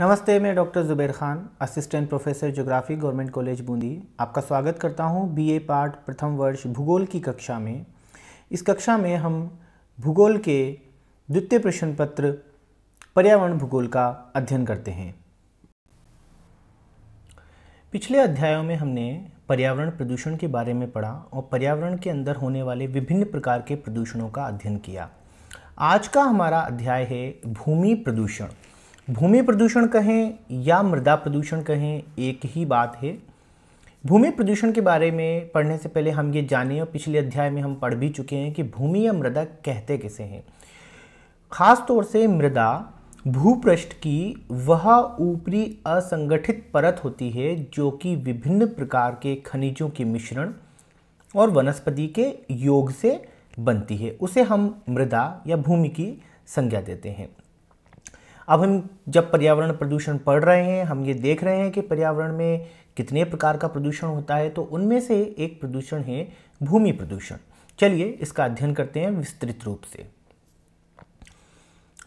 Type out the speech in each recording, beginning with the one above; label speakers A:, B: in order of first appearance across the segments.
A: नमस्ते मैं doctor Zubair Khan assistant professor geography government college Bundi आपका स्वागत करता हूं बीए पार्ट प्रथम वर्ष भूगोल की कक्षा में इस कक्षा में हम भूगोल के द्वितीय प्रश्न पत्र पर्यावरण भूगोल का अध्ययन करते हैं पिछले अध्यायों में हमने पर्यावरण प्रदूषण के बारे में पढ़ा और पर्यावरण के अंदर होने वाले विभिन्न प्रकार के प्रदूषणों का अध्ययन किया आज का हमारा अध्याय है भूमि प्रदूषण भूमि प्रदूषण कहें या मृदा प्रदूषण कहें एक ही बात है भूमि प्रदूषण के बारे में पढ़ने से पहले हम ये जाने और पिछले अध्याय में हम पढ़ भी चुके हैं कि भूमि या मृदा कहते किसे हैं खास तौर से मृदा भूपृष्ठ की वह ऊपरी असंगठित परत होती है जो कि विभिन्न प्रकार के खनिजों के मिश्रण और वनस्पति के योग से बनती है उसे हम मृदा या भूमि की संज्ञा देते हैं अब हम जब पर्यावरण प्रदूषण पढ़ रहे हैं हम ये देख रहे हैं कि पर्यावरण में कितने प्रकार का प्रदूषण होता है तो उनमें से एक प्रदूषण है भूमि प्रदूषण चलिए इसका अध्ययन करते हैं विस्तृत रूप से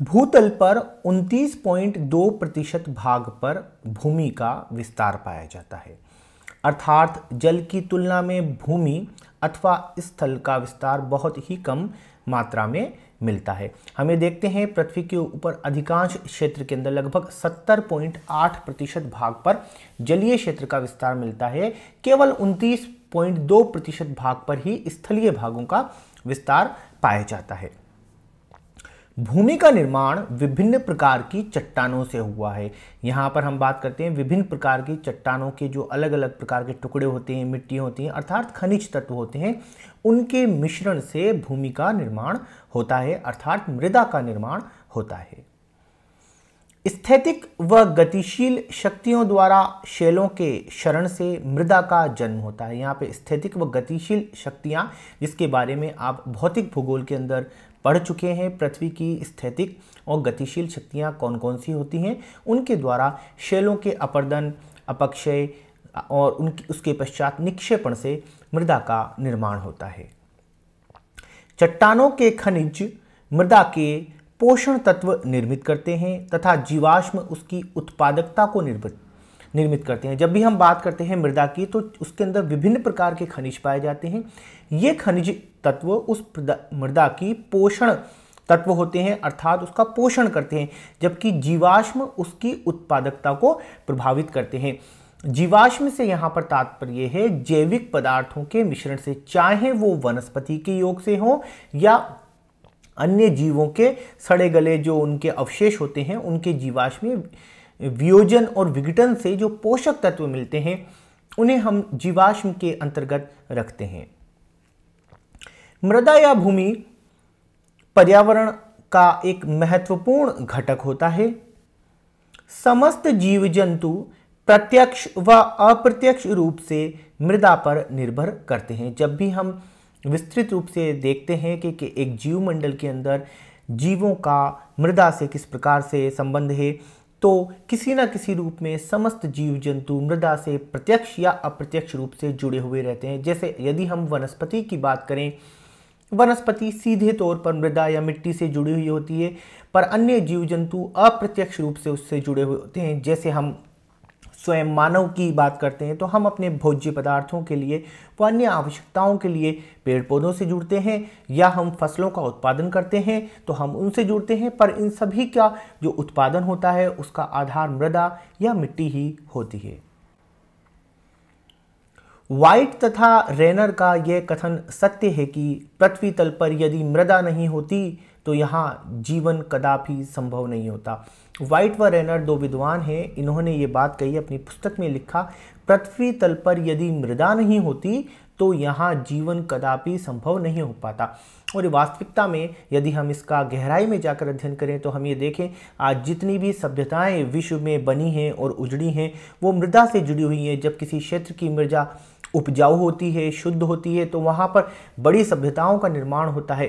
A: भूतल पर 29.2 प्रतिशत भाग पर भूमि का विस्तार पाया जाता है अर्थात जल की तुलना में भूमि अथवा स्थल का विस्तार बहुत ही कम मात्रा में मिलता है हमें देखते हैं पृथ्वी के ऊपर अधिकांश क्षेत्र के अंदर लगभग 70.8 प्रतिशत भाग पर जलीय क्षेत्र का विस्तार मिलता है केवल उनतीस पॉइंट दो प्रतिशत भाग पर ही स्थलीय भागों का विस्तार पाया जाता है भूमि का निर्माण विभिन्न प्रकार की चट्टानों से हुआ है यहाँ पर हम बात करते हैं विभिन्न प्रकार की चट्टानों के जो अलग अलग प्रकार के टुकड़े होते हैं मिट्टी होती हैं अर्थात खनिज तत्व होते हैं उनके मिश्रण से भूमि का निर्माण होता है अर्थात मृदा का निर्माण होता है स्थैतिक व गतिशील शक्तियों द्वारा शैलों के शरण से मृदा का जन्म होता है यहाँ पे स्थैतिक व गतिशील शक्तियाँ जिसके बारे में आप भौतिक भूगोल के अंदर पढ़ चुके हैं पृथ्वी की स्थैतिक और गतिशील शक्तियाँ कौन कौन सी होती हैं उनके द्वारा शैलों के अपर्दन अपक्षय और उनकी उसके पश्चात निक्षेपण से मृदा का निर्माण होता है चट्टानों के खनिज मृदा के पोषण तत्व निर्मित करते हैं तथा जीवाश्म उसकी उत्पादकता को निर्मित निर्मित करते हैं जब भी हम बात करते हैं मृदा की तो उसके अंदर विभिन्न प्रकार के खनिज पाए जाते हैं ये खनिज तत्व उस मृदा की पोषण तत्व होते हैं अर्थात उसका पोषण करते हैं जबकि जीवाश्म उसकी उत्पादकता को प्रभावित करते हैं जीवाश्म से यहाँ पर तात्पर्य है जैविक पदार्थों के मिश्रण से चाहे वो वनस्पति के योग से हो या अन्य जीवों के सड़े गले जो उनके अवशेष होते हैं उनके जीवाश्मी वियोजन और विघटन से जो पोषक तत्व मिलते हैं उन्हें हम जीवाश्म के अंतर्गत रखते हैं मृदा या भूमि पर्यावरण का एक महत्वपूर्ण घटक होता है समस्त जीव जंतु प्रत्यक्ष व अप्रत्यक्ष रूप से मृदा पर निर्भर करते हैं जब भी हम विस्तृत रूप से देखते हैं कि, कि एक जीव मंडल के अंदर जीवों का मृदा से किस प्रकार से संबंध है तो किसी ना किसी रूप में समस्त जीव जंतु मृदा से प्रत्यक्ष या अप्रत्यक्ष रूप से जुड़े हुए रहते हैं जैसे यदि हम वनस्पति की बात करें वनस्पति सीधे तौर पर मृदा या मिट्टी से जुड़ी हुई होती है पर अन्य जीव जंतु अप्रत्यक्ष रूप से उससे जुड़े हुए होते हैं जैसे हम स्वयं मानव की बात करते हैं तो हम अपने भोज्य पदार्थों के लिए व अन्य आवश्यकताओं के लिए पेड़ पौधों से जुड़ते हैं या हम फसलों का उत्पादन करते हैं तो हम उनसे जुड़ते हैं पर इन सभी का जो उत्पादन होता है उसका आधार मृदा या मिट्टी ही होती है वाइट तथा रेनर का यह कथन सत्य है कि पृथ्वी तल पर यदि मृदा नहीं होती तो यहाँ जीवन कदापि संभव नहीं होता वाइट व रेनर दो विद्वान हैं इन्होंने ये बात कही अपनी पुस्तक में लिखा पृथ्वी तल पर यदि मृदा नहीं होती तो यहाँ जीवन कदापि संभव नहीं हो पाता और वास्तविकता में यदि हम इसका गहराई में जाकर अध्ययन करें तो हम ये देखें आज जितनी भी सभ्यताएं विश्व में बनी हैं और उजड़ी हैं वो मृदा से जुड़ी हुई हैं जब किसी क्षेत्र की मृदा उपजाऊ होती है शुद्ध होती है तो वहाँ पर बड़ी सभ्यताओं का निर्माण होता है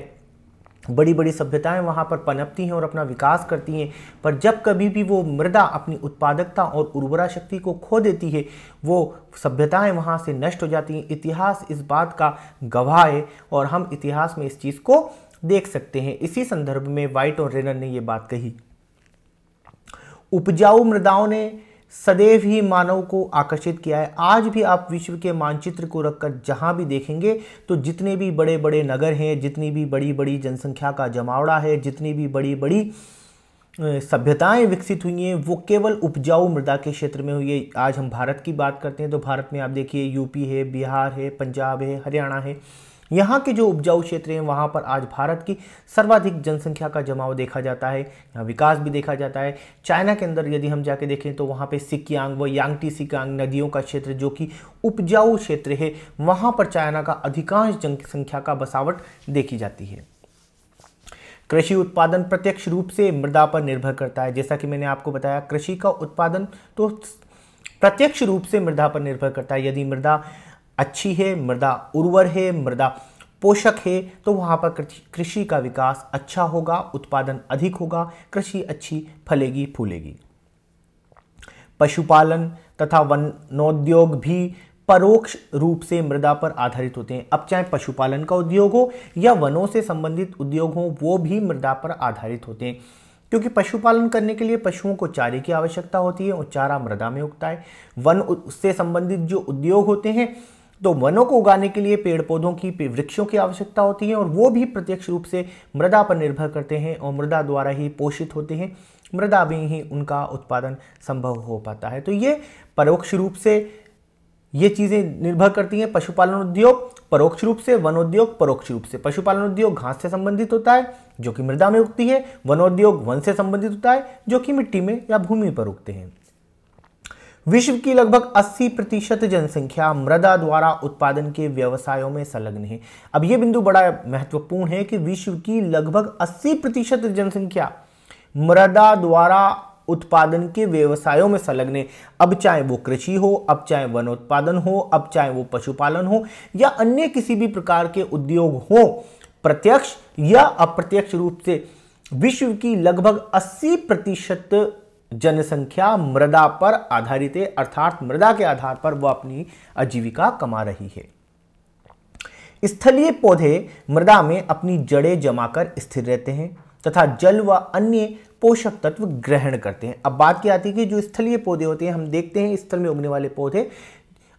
A: बड़ी बड़ी सभ्यताएं वहाँ पर पनपती हैं और अपना विकास करती हैं पर जब कभी भी वो मृदा अपनी उत्पादकता और उर्वरा शक्ति को खो देती है वो सभ्यताएं वहाँ से नष्ट हो जाती हैं इतिहास इस बात का गवाह है और हम इतिहास में इस चीज़ को देख सकते हैं इसी संदर्भ में वाइट और रेनर ने ये बात कही उपजाऊ मृदाओं ने सदैव ही मानव को आकर्षित किया है आज भी आप विश्व के मानचित्र को रखकर जहाँ भी देखेंगे तो जितने भी बड़े बड़े नगर हैं जितनी भी बड़ी बड़ी जनसंख्या का जमावड़ा है जितनी भी बड़ी बड़ी सभ्यताएं विकसित हुई हैं वो केवल उपजाऊ मृदा के क्षेत्र में हुई है आज हम भारत की बात करते हैं तो भारत में आप देखिए यूपी है बिहार है पंजाब है हरियाणा है यहाँ के जो उपजाऊ क्षेत्र हैं वहाँ पर आज भारत की सर्वाधिक जनसंख्या का जमाव देखा जाता है यहाँ विकास भी देखा जाता है चाइना के अंदर यदि हम जाके देखें तो वहाँ पे सिक्यांग व यांगटी सिक्यांग नदियों का क्षेत्र जो कि उपजाऊ क्षेत्र है वहाँ पर चाइना का अधिकांश जनसंख्या का बसावट देखी जाती है कृषि उत्पादन प्रत्यक्ष रूप से मृदा पर निर्भर करता है जैसा कि मैंने आपको बताया कृषि का उत्पादन तो प्रत्यक्ष रूप से मृदा पर निर्भर करता है यदि मृदा अच्छी है मृदा उर्वर है मृदा पोषक है तो वहाँ पर कृषि का विकास अच्छा होगा उत्पादन अधिक होगा कृषि अच्छी फलेगी फूलेगी पशुपालन तथा वनोद्योग भी परोक्ष रूप से मृदा पर आधारित होते हैं अब चाहे पशुपालन का उद्योग हो या वनों से संबंधित उद्योग हो वो भी मृदा पर आधारित होते हैं क्योंकि पशुपालन करने के लिए पशुओं को चारे की आवश्यकता होती है और चारा मृदा में उगता है वन उससे संबंधित जो उद्योग होते हैं तो वनों को उगाने के लिए पेड़ पौधों की वृक्षों की आवश्यकता होती है और वो भी प्रत्यक्ष रूप से मृदा पर निर्भर करते हैं और मृदा द्वारा ही पोषित होते हैं मृदा में ही उनका उत्पादन संभव हो पाता है तो ये परोक्ष रूप से ये चीज़ें निर्भर करती हैं पशुपालन उद्योग परोक्ष रूप से वनोद्योग परोक्ष रूप से पशुपालन उद्योग घास से संबंधित होता है जो कि मृदा में उगती है वनोद्योग वन से संबंधित होता है जो कि मिट्टी में या भूमि पर उगते हैं विश्व की लगभग 80 प्रतिशत जनसंख्या मृदा द्वारा उत्पादन के व्यवसायों में संलग्न है अब यह बिंदु बड़ा महत्वपूर्ण है कि विश्व की लगभग 80 प्रतिशत जनसंख्या मृदा द्वारा उत्पादन के व्यवसायों में संलग्न है अब चाहे वो कृषि हो अब चाहे वन उत्पादन हो अब चाहे वो पशुपालन हो या अन्य किसी भी प्रकार के उद्योग हो प्रत्यक्ष या अप्रत्यक्ष रूप से विश्व की लगभग 80 प्रतिशत जनसंख्या मृदा पर आधारित है अर्थात मृदा के आधार पर वह अपनी आजीविका कमा रही है स्थलीय पौधे मृदा में अपनी जड़ें जमाकर स्थिर रहते हैं तथा जल व अन्य पोषक तत्व ग्रहण करते हैं अब बात की आती है कि जो स्थलीय पौधे होते हैं हम देखते हैं स्थल में उगने वाले पौधे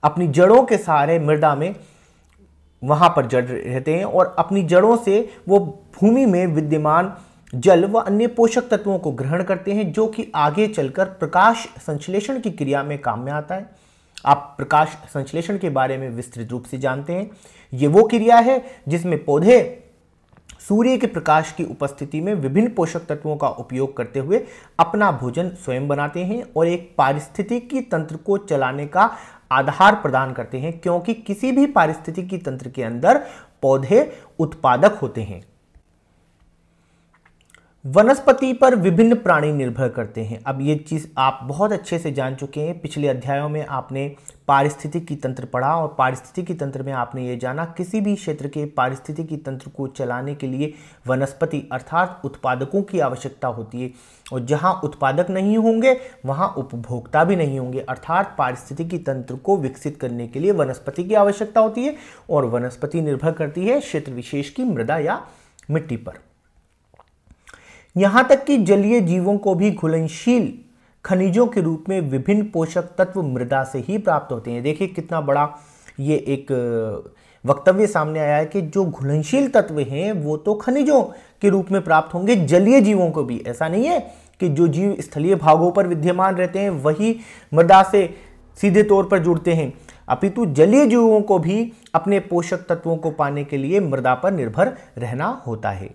A: अपनी जड़ों के सहारे मृदा में वहां पर जड़ रहते हैं और अपनी जड़ों से वो भूमि में विद्यमान जल व अन्य पोषक तत्वों को ग्रहण करते हैं जो कि आगे चलकर प्रकाश संश्लेषण की क्रिया में काम में आता है आप प्रकाश संश्लेषण के बारे में विस्तृत रूप से जानते हैं ये वो क्रिया है जिसमें पौधे सूर्य के प्रकाश की उपस्थिति में विभिन्न पोषक तत्वों का उपयोग करते हुए अपना भोजन स्वयं बनाते हैं और एक पारिस्थितिकी तंत्र को चलाने का आधार प्रदान करते हैं क्योंकि किसी भी पारिस्थितिकी तंत्र के अंदर पौधे उत्पादक होते हैं वनस्पति पर विभिन्न प्राणी निर्भर करते हैं अब ये चीज़ आप बहुत अच्छे से जान चुके हैं पिछले अध्यायों में आपने पारिस्थितिकी तंत्र पढ़ा और पारिस्थितिकी तंत्र में आपने ये जाना किसी भी क्षेत्र के पारिस्थितिकी तंत्र को चलाने के लिए वनस्पति अर्थात उत्पादकों की आवश्यकता होती है और जहाँ उत्पादक नहीं होंगे वहाँ उपभोक्ता भी नहीं होंगे अर्थात पारिस्थितिकी तंत्र को विकसित करने के लिए वनस्पति की आवश्यकता होती है और वनस्पति निर्भर करती है क्षेत्र विशेष की मृदा या मिट्टी पर यहाँ तक कि जलीय जीवों को भी घुलनशील खनिजों के रूप में विभिन्न पोषक तत्व मृदा से ही प्राप्त होते हैं देखिए कितना बड़ा ये एक वक्तव्य सामने आया है कि जो घुलनशील तत्व हैं वो तो खनिजों के रूप में प्राप्त होंगे जलीय जीवों को भी ऐसा नहीं है कि जो जीव स्थलीय भागों पर विद्यमान रहते हैं वही मृदा से सीधे तौर पर जुड़ते हैं अपितु जलीय जीवों को भी अपने पोषक तत्वों को पाने के लिए मृदा पर निर्भर रहना होता है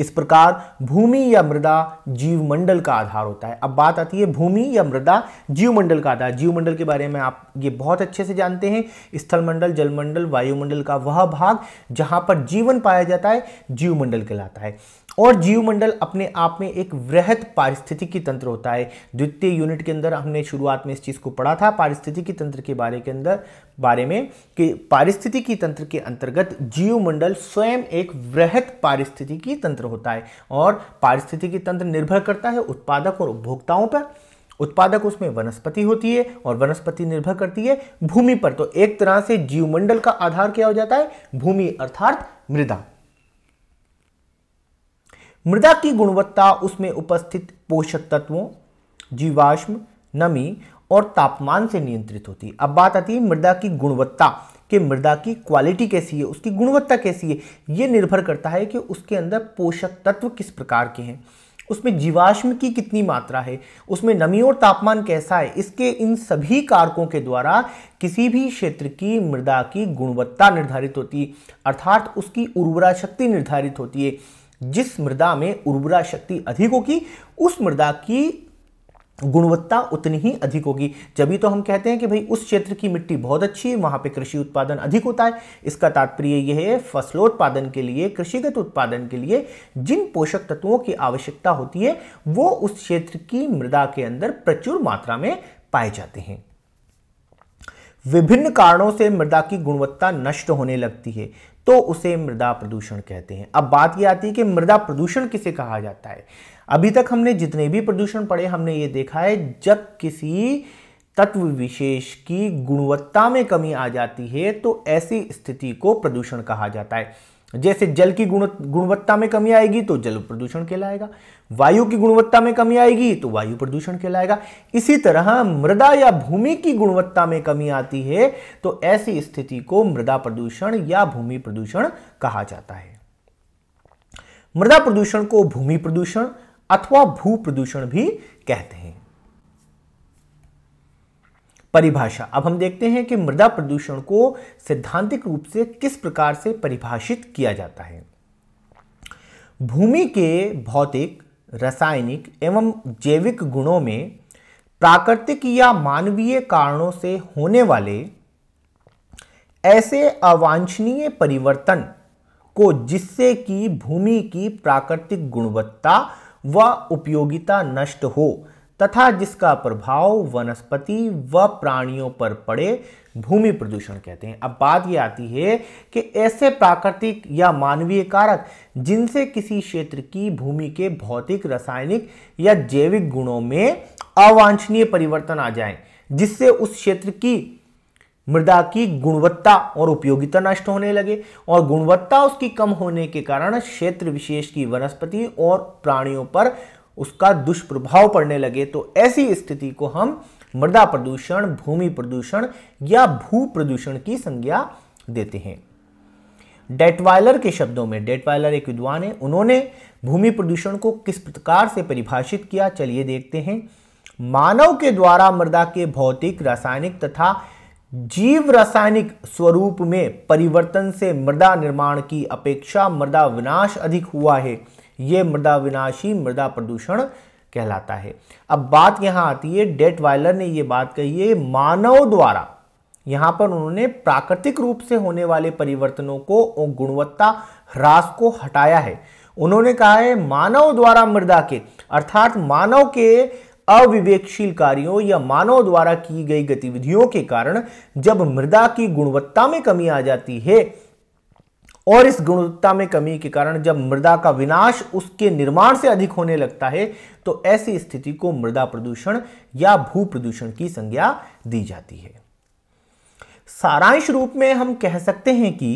A: इस प्रकार भूमि या मृदा जीवमंडल का आधार होता है अब बात आती है भूमि या मृदा जीवमंडल का आधार जीवमंडल के बारे में आप ये बहुत अच्छे से जानते हैं स्थलमंडल जलमंडल वायुमंडल का वह भाग जहाँ पर जीवन पाया जाता है जीवमंडल कहलाता है और जीवमंडल अपने आप में एक वृहद पारिस्थितिकी तंत्र होता है द्वितीय यूनिट के अंदर हमने शुरुआत में इस चीज़ को पढ़ा था पारिस्थितिकी तंत्र के बारे के अंदर बारे में कि पारिस्थितिकी तंत्र के अंतर्गत जीवमंडल स्वयं एक वृहद पारिस्थितिकी तंत्र होता है और पारिस्थितिकी तंत्र निर्भर करता है उत्पादक और उपभोक्ताओं पर उत्पादक उसमें वनस्पति होती है और वनस्पति निर्भर करती है भूमि पर तो एक तरह से जीवमंडल का आधार क्या हो जाता है भूमि अर्थात मृदा मृदा की गुणवत्ता उसमें उपस्थित पोषक तत्वों जीवाश्म नमी और तापमान से नियंत्रित होती है अब बात आती है मृदा की गुणवत्ता कि मृदा की क्वालिटी कैसी है उसकी गुणवत्ता कैसी है ये निर्भर करता है कि उसके अंदर पोषक तत्व किस प्रकार के हैं उसमें जीवाश्म की कितनी मात्रा है उसमें नमी और तापमान कैसा है इसके इन सभी कारकों के द्वारा किसी भी क्षेत्र की मृदा की गुणवत्ता निर्धारित होती है अर्थात उसकी उर्वरा शक्ति निर्धारित होती है जिस मृदा में उर्वरा शक्ति अधिक होगी उस मृदा की गुणवत्ता उतनी ही अधिक होगी जब तो हम कहते हैं कि भाई उस क्षेत्र की मिट्टी बहुत अच्छी है वहाँ पे कृषि उत्पादन अधिक होता है इसका तात्पर्य यह है फसलोत्पादन के लिए कृषिगत उत्पादन के लिए जिन पोषक तत्वों की आवश्यकता होती है वो उस क्षेत्र की मृदा के अंदर प्रचुर मात्रा में पाए जाते हैं विभिन्न कारणों से मृदा की गुणवत्ता नष्ट होने लगती है तो उसे मृदा प्रदूषण कहते हैं अब बात यह आती है कि मृदा प्रदूषण किसे कहा जाता है अभी तक हमने जितने भी प्रदूषण पढ़े हमने ये देखा है जब किसी तत्व विशेष की गुणवत्ता में कमी आ जाती है तो ऐसी स्थिति को प्रदूषण कहा जाता है जैसे जल की गुण गुणवत्ता में कमी आएगी तो जल प्रदूषण कहलाएगा वायु की गुणवत्ता में कमी आएगी तो वायु प्रदूषण कहलाएगा इसी तरह मृदा या भूमि की गुणवत्ता में कमी आती है तो ऐसी स्थिति को मृदा प्रदूषण या भूमि प्रदूषण कहा जाता है मृदा प्रदूषण को भूमि प्रदूषण अथवा भू प्रदूषण भी कहते हैं परिभाषा अब हम देखते हैं कि मृदा प्रदूषण को सिद्धांतिक रूप से किस प्रकार से परिभाषित किया जाता है भूमि के भौतिक रासायनिक एवं जैविक गुणों में प्राकृतिक या मानवीय कारणों से होने वाले ऐसे अवांछनीय परिवर्तन को जिससे कि भूमि की प्राकृतिक गुणवत्ता व उपयोगिता नष्ट हो तथा जिसका प्रभाव वनस्पति व प्राणियों पर पड़े भूमि प्रदूषण कहते हैं अब बात यह आती है कि ऐसे प्राकृतिक या मानवीय कारक जिनसे किसी क्षेत्र की भूमि के भौतिक रासायनिक या जैविक गुणों में अवांछनीय परिवर्तन आ जाए जिससे उस क्षेत्र की मृदा की गुणवत्ता और उपयोगिता नष्ट होने लगे और गुणवत्ता उसकी कम होने के कारण क्षेत्र विशेष की वनस्पति और प्राणियों पर उसका दुष्प्रभाव पड़ने लगे तो ऐसी स्थिति को हम मृदा प्रदूषण भूमि प्रदूषण या भू प्रदूषण की संज्ञा देते हैं डेटवाइलर के शब्दों में डेटवाइलर एक विद्वान है उन्होंने भूमि प्रदूषण को किस प्रकार से परिभाषित किया चलिए देखते हैं मानव के द्वारा मृदा के भौतिक रासायनिक तथा जीव रासायनिक स्वरूप में परिवर्तन से मृदा निर्माण की अपेक्षा मृदा विनाश अधिक हुआ है ये मृदा विनाशी मृदा प्रदूषण कहलाता है अब बात यहां आती है डेट वायलर ने यह बात कही है मानव द्वारा यहां पर उन्होंने प्राकृतिक रूप से होने वाले परिवर्तनों को गुणवत्ता ह्रास को हटाया है उन्होंने कहा है मानव द्वारा मृदा के अर्थात मानव के अविवेकशील कार्यों या मानव द्वारा की गई गतिविधियों के कारण जब मृदा की गुणवत्ता में कमी आ जाती है और इस गुणवत्ता में कमी के कारण जब मृदा का विनाश उसके निर्माण से अधिक होने लगता है तो ऐसी स्थिति को मृदा प्रदूषण या भू प्रदूषण की संज्ञा दी जाती है सारांश रूप में हम कह सकते हैं कि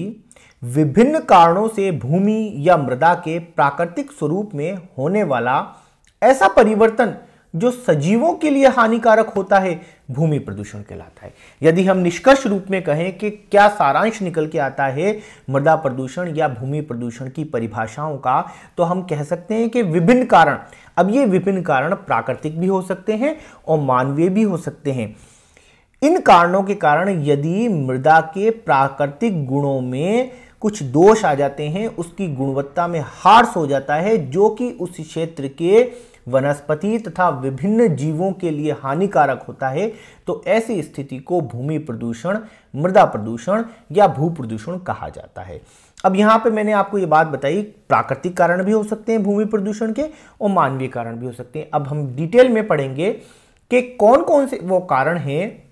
A: विभिन्न कारणों से भूमि या मृदा के प्राकृतिक स्वरूप में होने वाला ऐसा परिवर्तन जो सजीवों के लिए हानिकारक होता है भूमि प्रदूषण कहलाता है यदि हम निष्कर्ष रूप में कहें कि क्या सारांश निकल के आता है मृदा प्रदूषण या भूमि प्रदूषण की परिभाषाओं का तो हम कह सकते हैं कि विभिन्न कारण अब ये विभिन्न कारण प्राकृतिक भी हो सकते हैं और मानवीय भी हो सकते हैं इन कारणों के कारण यदि मृदा के प्राकृतिक गुणों में कुछ दोष आ जाते हैं उसकी गुणवत्ता में हार्स हो जाता है जो कि उस क्षेत्र के वनस्पति तथा विभिन्न जीवों के लिए हानिकारक होता है तो ऐसी स्थिति को भूमि प्रदूषण मृदा प्रदूषण या भू प्रदूषण कहा जाता है अब यहाँ पे मैंने आपको ये बात बताई प्राकृतिक कारण भी हो सकते हैं भूमि प्रदूषण के और मानवीय कारण भी हो सकते हैं अब हम डिटेल में पढ़ेंगे कि कौन कौन से वो कारण हैं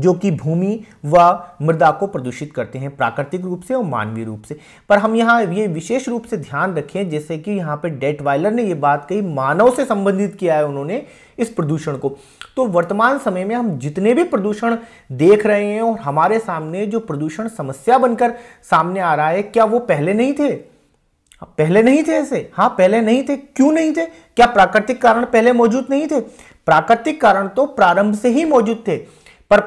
A: जो कि भूमि व मृदा को प्रदूषित करते हैं प्राकृतिक रूप से और मानवीय रूप से पर हम यहाँ ये विशेष रूप से ध्यान रखें जैसे कि यहाँ पे डेट वाइलर ने ये बात कही मानव से संबंधित किया है उन्होंने इस प्रदूषण को तो वर्तमान समय में हम जितने भी प्रदूषण देख रहे हैं और हमारे सामने जो प्रदूषण समस्या बनकर सामने आ रहा है क्या वो पहले नहीं थे हाँ, पहले नहीं थे ऐसे हाँ पहले नहीं थे क्यों नहीं थे क्या प्राकृतिक कारण पहले मौजूद नहीं थे प्राकृतिक कारण तो प्रारंभ से ही मौजूद थे पर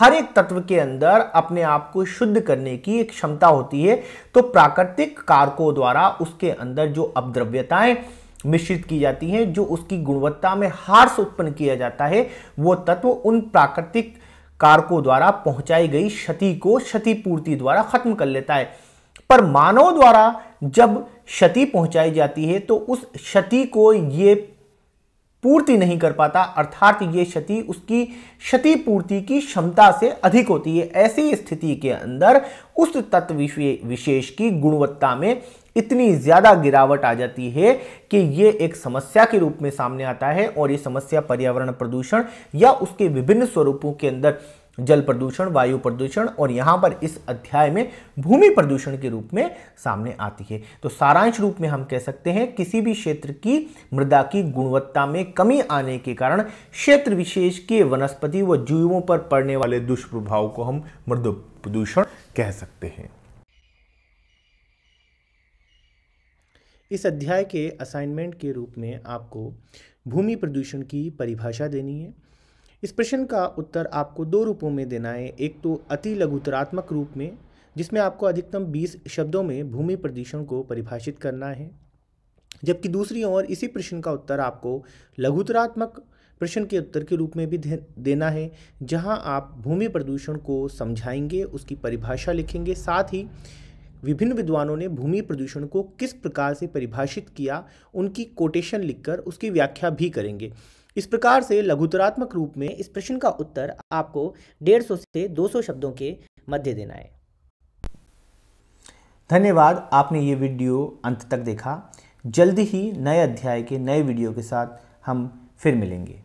A: हर एक तत्व के अंदर अपने आप को शुद्ध करने की एक क्षमता होती है तो प्राकृतिक कारकों द्वारा उसके अंदर जो अपद्रव्यताएं मिश्रित की जाती हैं जो उसकी गुणवत्ता में हार्स उत्पन्न किया जाता है वो तत्व उन प्राकृतिक कारकों द्वारा पहुंचाई गई क्षति को क्षतिपूर्ति द्वारा खत्म कर लेता है पर मानव द्वारा जब क्षति पहुंचाई जाती है तो उस क्षति को ये पूर्ति नहीं कर पाता अर्थात ये क्षति उसकी क्षतिपूर्ति की क्षमता से अधिक होती है ऐसी स्थिति के अंदर उस तत्व विशेष की गुणवत्ता में इतनी ज़्यादा गिरावट आ जाती है कि ये एक समस्या के रूप में सामने आता है और ये समस्या पर्यावरण प्रदूषण या उसके विभिन्न स्वरूपों के अंदर जल प्रदूषण वायु प्रदूषण और यहाँ पर इस अध्याय में भूमि प्रदूषण के रूप में सामने आती है तो सारांश रूप में हम कह सकते हैं किसी भी क्षेत्र की मृदा की गुणवत्ता में कमी आने के कारण क्षेत्र विशेष के वनस्पति व जीवों पर पड़ने वाले दुष्प्रभाव को हम मृद प्रदूषण कह सकते हैं इस अध्याय के असाइनमेंट के रूप में आपको भूमि प्रदूषण की परिभाषा देनी है इस प्रश्न का उत्तर आपको दो रूपों में देना है एक तो अति लघुतरात्मक रूप में जिसमें आपको अधिकतम 20 शब्दों में भूमि प्रदूषण को परिभाषित करना है जबकि दूसरी ओर इसी प्रश्न का उत्तर आपको लघुतरात्मक प्रश्न के उत्तर के रूप में भी दे, देना है जहां आप भूमि प्रदूषण को समझाएंगे उसकी परिभाषा लिखेंगे साथ ही विभिन्न विद्वानों ने भूमि प्रदूषण को किस प्रकार से परिभाषित किया उनकी कोटेशन लिखकर उसकी व्याख्या भी करेंगे इस प्रकार से लघुतरात्मक रूप में इस प्रश्न का उत्तर आपको 150 से 200 शब्दों के मध्य देना है धन्यवाद आपने ये वीडियो अंत तक देखा जल्द ही नए अध्याय के नए वीडियो के साथ हम फिर मिलेंगे